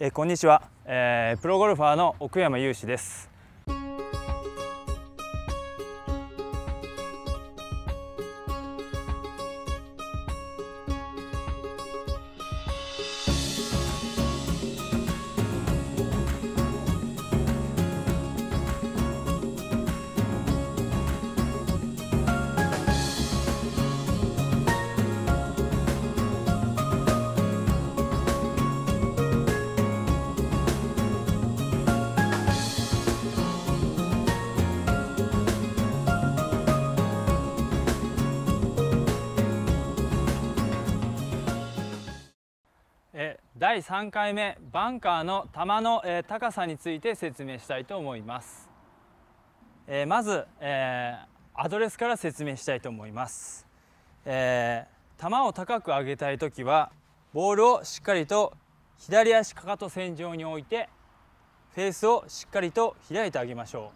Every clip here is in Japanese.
えこんにちは、えー、プロゴルファーの奥山雄志です、第3回目バンカーの球の、え高さについて説明したいと思います、えー、まず、えー、アドレスから説明したいと思います、え球を高く上げたい時はボールをしっかりと左足かかと線上に置いてフェースをしっかりと開いてあげましょ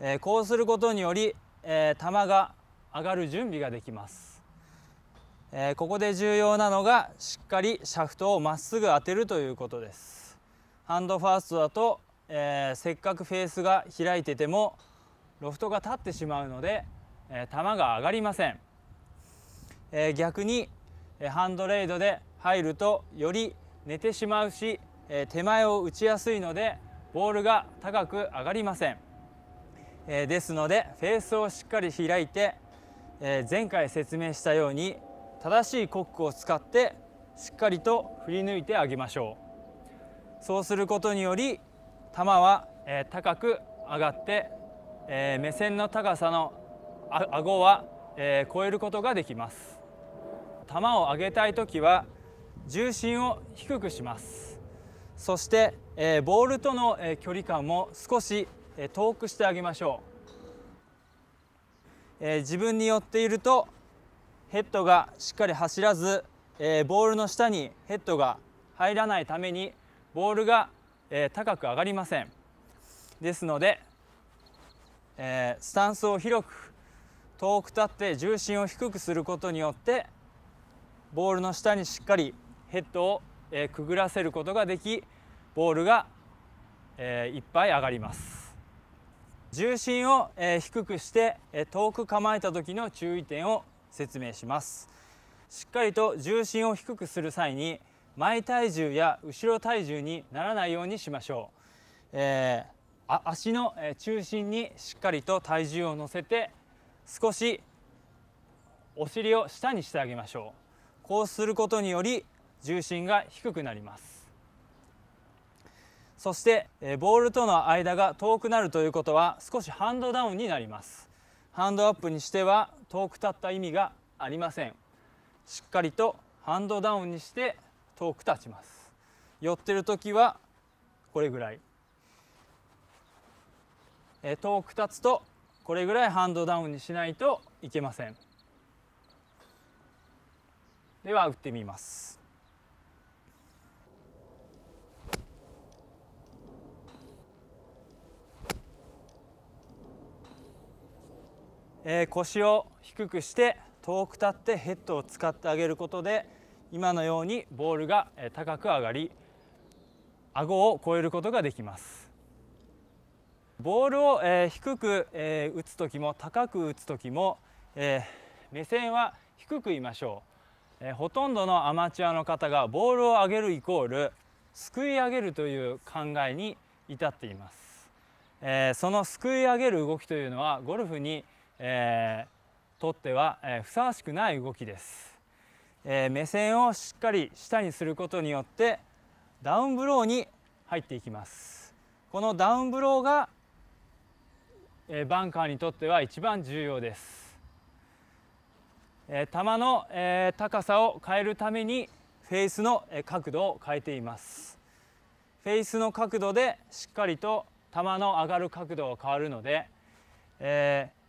う、えこうすることにより、え球が上がる準備ができますえここで重要なのがしっかりシャフトをまっすぐ当てるということですハンドファーストだと、えせっかくフェースが開いててもロフトが立ってしまうので、え球が上がりません、え逆にハンドレイドで入るとより寝てしまうし、え手前を打ちやすいのでボールが高く上がりません、えですのでフェースをしっかり開いて、え前回説明したように正しいコックを使ってしっかりと振り抜いてあげましょうそうすることにより球は、高く上がって、目線の高さのあ顎は、え超えることができます球を上げたい時は重心を低くしますそして、えボールとの、距離感も少し、遠くしてあげましょう、え自分に寄っているとヘッドがしっかり走らず、えー、ボールの下にヘッドが入らないためにボールが、えー、高く上がりませんですので、えー、スタンスを広く遠く立って重心を低くすることによってボールの下にしっかりヘッドを、えくぐらせることができボールが、えいっぱい上がります重心を、え低くして、え遠く構えた時の注意点を説明しますしっかりと重心を低くする際に前体重や後ろ体重にならないようにしましょう、えー、あ足の中心にしっかりと体重を乗せて少しお尻を下にしてあげましょうこうすることにより重心が低くなりますそしてボールとの間が遠くなるということは少しハンドダウンになりますハンドアップにしては遠く立った意味がありませんしっかりとハンドダウンにして遠く立ちます寄ってる時はこれぐらいえ遠く立つとこれぐらいハンドダウンにしないといけませんでは打ってみますえー、腰を低くして遠く立ってヘッドを使ってあげることで今のようにボールが高く上がり顎を越えることができますボールを、えー、低く、えー、打つ時も高く打つ時も、えー、目線は低くいましょう、えほとんどのアマチュアの方がボールを上げるイコールすくい上げるという考えに至っています、えそのすくい上げる動きというのはゴルフにえー、とっては、えー、ふさわしくない動きです、えー、目線をしっかり下にすることによってダウンブローに入っていきますこのダウンブローが、えー、バンカーにとっては一番重要です、えー、球の、えー、高さを変えるためにフェイスの角度を変えていますフェイスの角度でしっかりと球の上がる角度が変わるので、えー、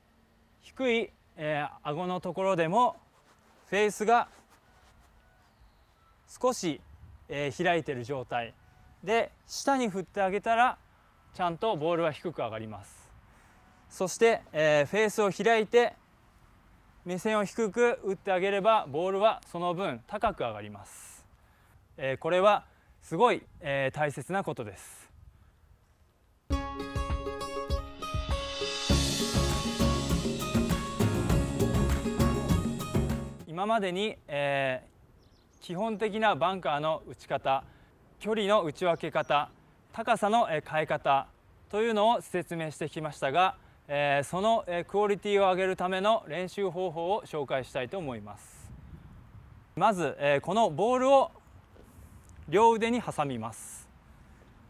低い、えー、顎のところでもフェースが少し、えー、開いてる状態で下に振ってあげたらちゃんとボールは低く上がりますそして、えー、フェースを開いて目線を低く打ってあげればボールはその分高く上がります、えー、これはすごい、えー、大切なことです今までに、えー、基本的なバンカーの打ち方距離の打ち分け方高さの変え方というのを説明してきましたが、えー、そのクオリティを上げるための練習方法を紹介したいと思いますまず、えー、このボールを両腕に挟みます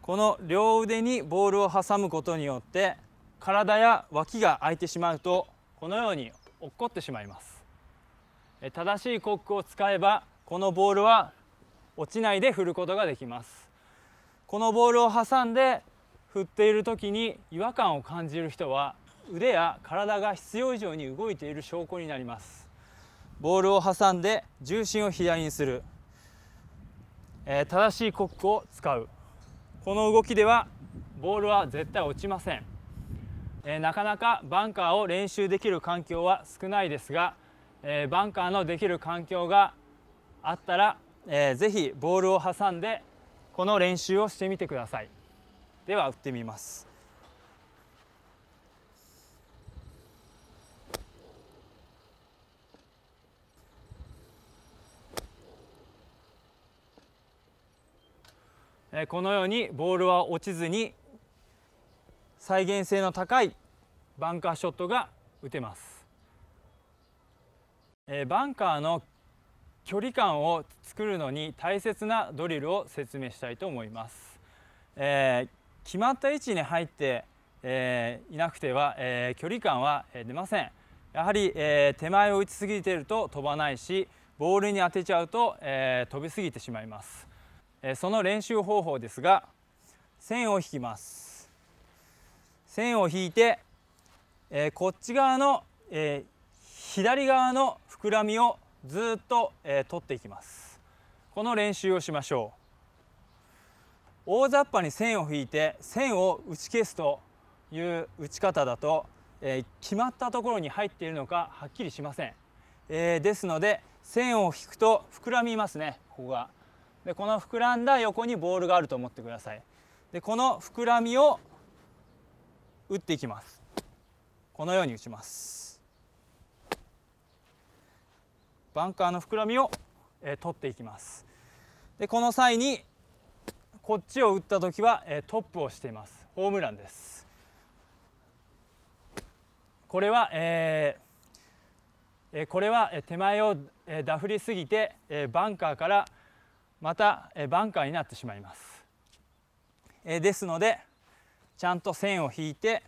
この両腕にボールを挟むことによって体や脇が空いてしまうとこのように落っこってしまいます正しいコックを使えばこのボールは落ちないで振ることができますこのボールを挟んで振っている時に違和感を感じる人は腕や体が必要以上に動いている証拠になりますボールを挟んで重心を左にする、えー、正しいコックを使うこの動きではボールは絶対落ちません、えー、なかなかバンカーを練習できる環境は少ないですがえー、バンカーのできる環境があったら、えー、ぜひボールを挟んでこの練習をしてみてくださいでは打ってみますこのようにボールは落ちずに再現性の高いバンカーショットが打てます。えバンカーの距離感を作るのに大切なドリルを説明したいと思います、えー、決まった位置に入って、えー、いなくては、えー、距離感は出ませんやはり、え手前を打ちすぎていると飛ばないしボールに当てちゃうと、え飛びすぎてしまいます、えその練習方法ですが線を引きます線を引いて、えこっち側の、え左側の膨らみをずっと、えー、取っていきますこの練習をしましょう大雑把に線を引いて線を打ち消すという打ち方だと、えー、決まったところに入っているのかはっきりしません、えー、ですので線を引くと膨らみますねここがでこの膨らんだ横にボールがあると思ってくださいでこの膨らみを打っていきますこのように打ちますバンカーの膨らみを、え取っていきますでこの際にこっちを打った時は、えトップをしていますホームランですこれは、えーえこれは手前を、えダフりすぎて、えバンカーからまた、えバンカーになってしまいます、えですのでちゃんと線を引いて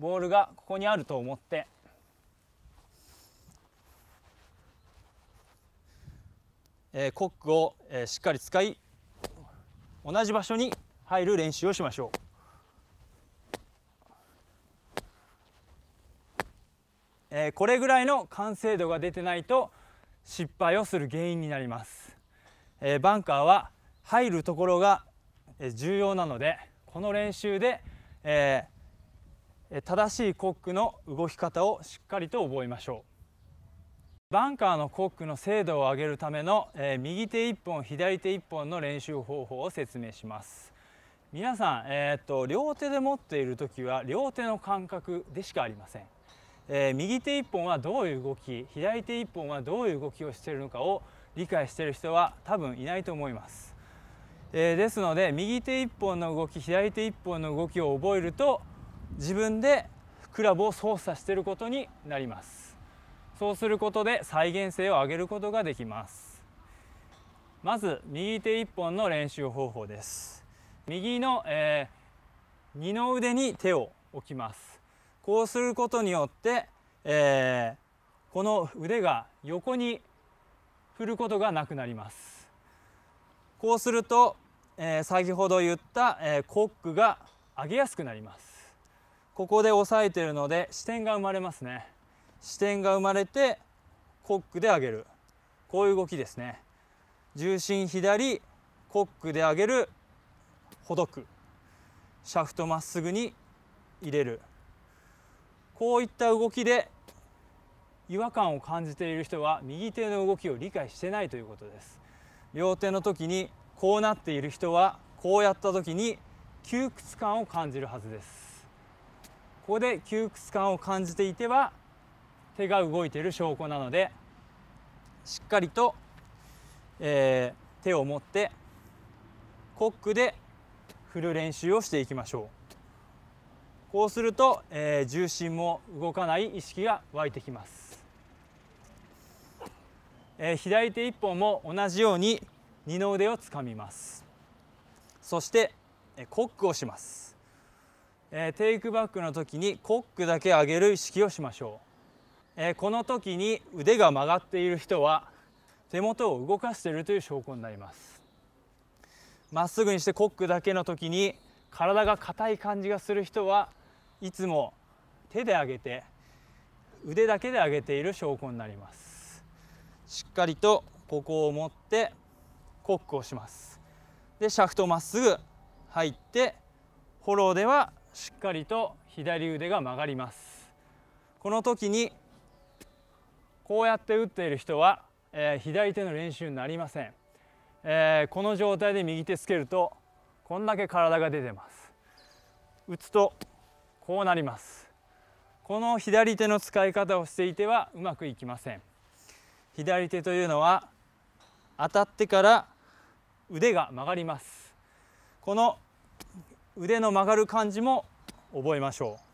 ボールがここにあると思ってえコックを、えしっかり使い同じ場所に入る練習をしましょう。えこれぐらいの完成度が出てないと失敗をする原因になります、えバンカーは入るところが重要なのでこの練習で、え正しいコックの動き方をしっかりと覚えましょうバンカーのコックの精度を上げるための、えー、右手1本左手1本の練習方法を説明します皆さん、えー、と両手で持っている時は両手の感覚でしかありません、えー、右手1本はどういう動き左手1本はどういう動きをしているのかを理解している人は多分いないと思いますえー、ですので右手1本の動き左手1本の動きを覚えると自分でクラブを操作していることになりますそうすることで再現性を上げることができますまず右手1本の練習方法です右の、えー、二の腕に手を置きますこうすることによって、えー、この腕が横に振ることがなくなりますこうすると、えー、先ほど言った、えー、コックが上げやすくなりますここで押さえてるので視点が生まれますね視点が生まれてコックで上げるこういう動きですね重心左コックで上げるほどくシャフトまっすぐに入れるこういった動きで違和感を感じている人は右手の動きを理解してないということです両手の時にこうなっている人はこうやった時に窮屈感を感じるはずですここで窮屈感を感じていては手が動いている証拠なのでしっかりと、えー、手を持ってコックで振る練習をしていきましょうこうすると、えー、重心も動かない意識が湧いてきます、えー、左手一本も同じように二の腕をつかみますそして、えコックをします、えテイクバックの時にコックだけ上げる意識をしましょうえこの時に腕が曲がっている人は手元を動かしているという証拠になりますまっすぐにしてコックだけの時に体が硬い感じがする人はいつも手で上げて腕だけで上げている証拠になりますしっかりとここを持ってコックをしますでシャフトまっすぐ入ってフォローではしっかりと左腕が曲がりますこの時にこうやって打っている人は、えー、左手の練習になりません、えー、この状態で右手つけるとこんだけ体が出てます打つとこうなりますこの左手の使い方をしていてはうまくいきません左手というのは当たってから腕が曲がりますこの腕の曲がる感じも覚えましょう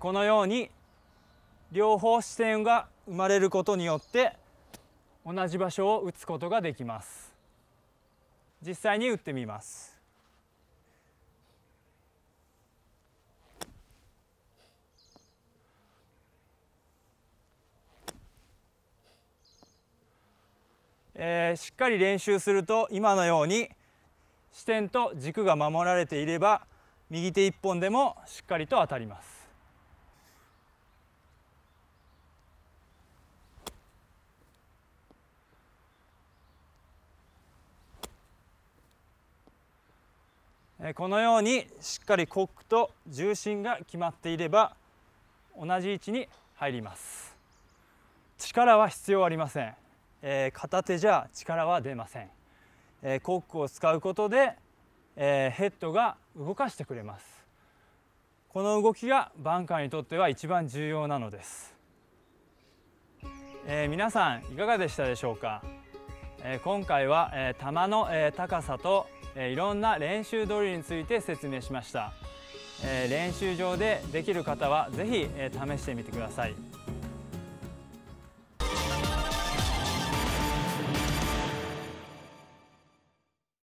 このように両方視点が生まれることによって同じ場所を打つことができます実際に打ってみますえー、しっかり練習すると今のように視点と軸が守られていれば右手一本でもしっかりと当たります。このようにしっかりコックと重心が決まっていれば同じ位置に入ります力は必要ありません、えー、片手じゃ力は出ません、えー、コックを使うことで、えー、ヘッドが動かしてくれますこの動きがバンカーにとっては一番重要なのです、え皆さんいかがでしたでしょうか、え今回は、え球の、え高さといろんな練習ドリルについて説明しました、練習場でできる方はぜひ試してみてください